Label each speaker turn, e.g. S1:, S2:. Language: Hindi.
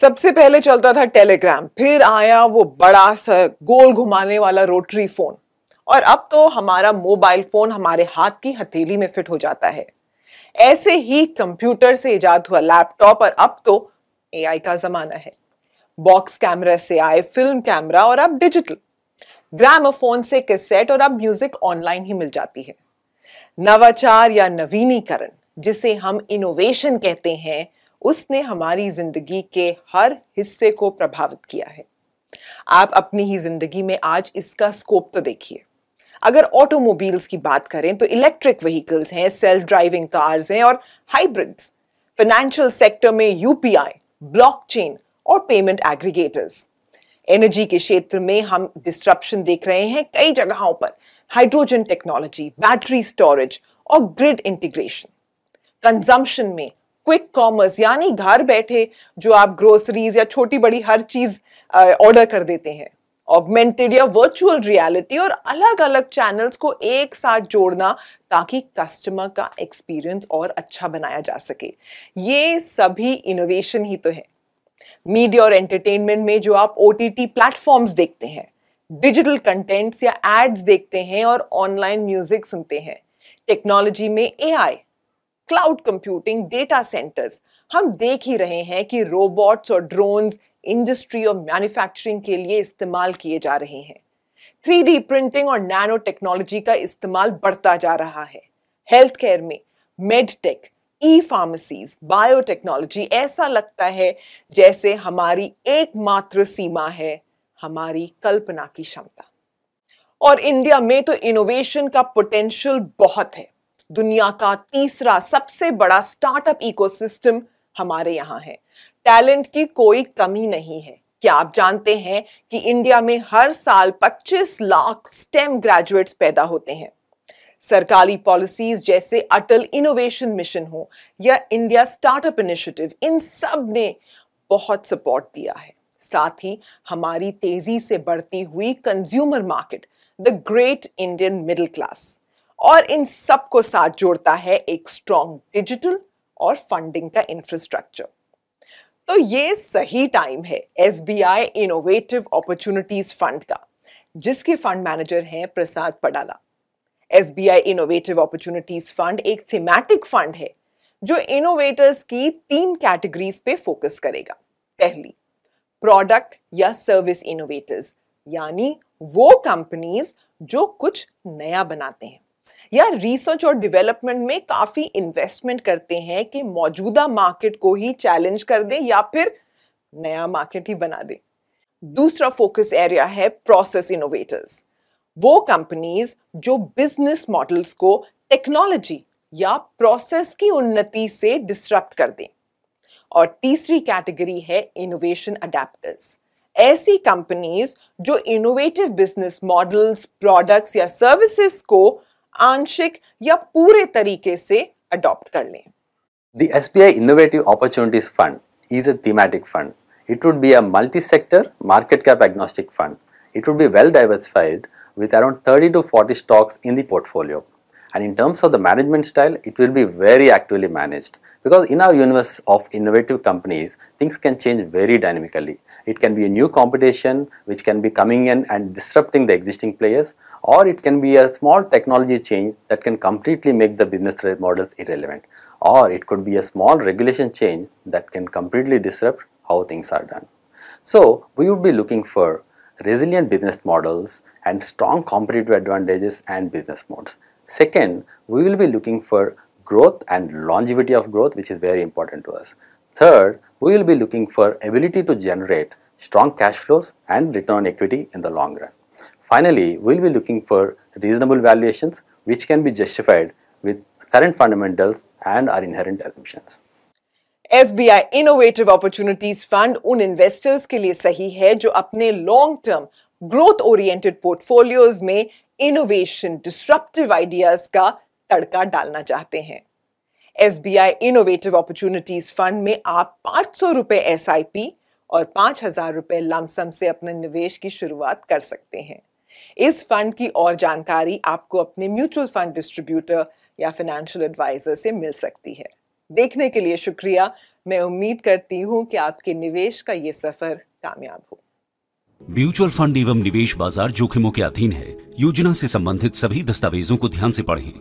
S1: सबसे पहले चलता था टेलीग्राम फिर आया वो बड़ा सा गोल घुमाने वाला रोटरी फोन और अब तो हमारा मोबाइल फोन हमारे हाथ की हथेली में फिट हो जाता है ऐसे ही कंप्यूटर से इजाद हुआ लैपटॉप और अब तो एआई का जमाना है बॉक्स कैमरा से आए फिल्म कैमरा और अब डिजिटल ग्रामोफोन से कैसेट और अब म्यूजिक ऑनलाइन ही मिल जाती है नवाचार या नवीनीकरण जिसे हम इनोवेशन कहते हैं उसने हमारी ज़िंदगी के हर हिस्से को प्रभावित किया है आप अपनी ही ज़िंदगी में आज इसका स्कोप तो देखिए अगर ऑटोमोबाइल्स की बात करें तो इलेक्ट्रिक व्हीकल्स हैं सेल्फ ड्राइविंग कार्स हैं और हाइब्रिड्स फाइनेंशियल सेक्टर में यूपीआई ब्लॉकचेन और पेमेंट एग्रीगेटर्स एनर्जी के क्षेत्र में हम डिस्ट्रप्शन देख रहे हैं कई जगहों पर हाइड्रोजन टेक्नोलॉजी बैटरी स्टोरेज और ग्रिड इंटीग्रेशन कंजम्पशन में क्विक कॉमर्स यानी घर बैठे जो आप ग्रोसरीज या छोटी बड़ी हर चीज ऑर्डर कर देते हैं ऑगमेंटेड या वर्चुअल रियलिटी और अलग अलग चैनल्स को एक साथ जोड़ना ताकि कस्टमर का एक्सपीरियंस और अच्छा बनाया जा सके ये सभी इनोवेशन ही तो है मीडिया और एंटरटेनमेंट में जो आप ओ टी टी प्लेटफॉर्म्स देखते हैं डिजिटल कंटेंट्स या एड्स देखते हैं और ऑनलाइन म्यूजिक सुनते हैं टेक्नोलॉजी में A I cloud computing data centres हम देख ही रहे हैं कि रोबोट्स और ड्रोन्स इंडस्ट्री और मैन्युफैक्चरिंग के लिए इस्तेमाल किए जा रहे हैं थ्री डी प्रिंटिंग और नैनो टेक्नोलॉजी का इस्तेमाल बढ़ता जा रहा है हेल्थ केयर में मेडटेक ई फार्मेसीज बायोटेक्नोलॉजी ऐसा लगता है जैसे हमारी एकमात्र सीमा है हमारी कल्पना की क्षमता और इंडिया में तो इनोवेशन का पोटेंशियल बहुत है दुनिया का तीसरा सबसे बड़ा स्टार्टअप इकोसिस्टम हमारे यहाँ है टैलेंट की कोई कमी नहीं है क्या आप जानते हैं कि इंडिया में हर साल 25 लाख स्टेम ग्रेजुएट्स पैदा होते हैं सरकारी पॉलिसीज जैसे अटल इनोवेशन मिशन हो या इंडिया स्टार्टअप इनिशिएटिव इन सब ने बहुत सपोर्ट दिया है साथ ही हमारी तेजी से बढ़ती हुई consumer market the great Indian middle class और इन सब को साथ जोड़ता है एक स्ट्रॉन्ग डिजिटल और फंडिंग का इंफ्रास्ट्रक्चर तो ये सही टाइम है S B I innovative opportunities fund का जिसके फंड मैनेजर हैं Prasad Padala S B I innovative opportunities fund एक थीमेटिक फंड है जो इनोवेटर्स की तीन कैटेगरीज पे फोकस करेगा पहली प्रोडक्ट या सर्विस इनोवेटर्स यानी वो कंपनीज जो कुछ नया बनाते हैं या रिसर्च और डेवलपमेंट में काफ़ी इन्वेस्टमेंट करते हैं कि मौजूदा मार्केट को ही चैलेंज कर दे या फिर नया मार्केट ही बना दे दूसरा फोकस एरिया है प्रोसेस इनोवेटर्स वो कंपनीज जो बिजनेस मॉडल्स को टेक्नोलॉजी या प्रोसेस की उन्नति से डिस्ट्रप्ट कर दें और तीसरी कैटेगरी है इनोवेशन अडेप्टर्स ऐसी कंपनीज जो इनोवेटिव बिजनेस मॉडल्स प्रोडक्ट्स या सर्विसेज को The
S2: SBI Innovative Opportunities Fund is a thematic fund. It would be a multi-sector market cap agnostic fund. It would be well diversified with around 30 to 40 stocks in the portfolio. And in terms of the management style, it will be very actively managed because in our universe of innovative companies, things can change very dynamically. It can be a new competition which can be coming in and disrupting the existing players or it can be a small technology change that can completely make the business models irrelevant or it could be a small regulation change that can completely disrupt how things are done. So, we would be looking for resilient business models and strong competitive advantages and business modes. Second, we will be looking for growth and longevity of growth which is very important to us. Third, we will be looking for ability to generate strong cash flows and return on equity in the long run. Finally, we will be looking for reasonable valuations which can be justified with current
S1: fundamentals and our inherent assumptions. SBI Innovative Opportunities Fund उन investors के sahi सही है जो long term growth oriented portfolios mein. Innovation disruptive ideas का तड़का डालना चाहते हैं S B I innovative opportunities fund में आप पाँच सौ रुपए एस आई पी और पाँच हज़ार रुपए लमसम से अपने निवेश की शुरुआत कर सकते हैं इस फंड की और जानकारी आपको अपने म्यूचुअल फंड डिस्ट्रीब्यूटर या फिनेंशियल एडवाइजर से मिल सकती है देखने के लिए शुक्रिया मैं उम्मीद करती हूँ कि आपके निवेश का ये सफ़र कामयाब हो
S2: म्यूचुअल फंड एवं निवेश बाजार जोखिमों के अधीन है योजना से संबंधित सभी दस्तावेजों को ध्यान से पढ़ें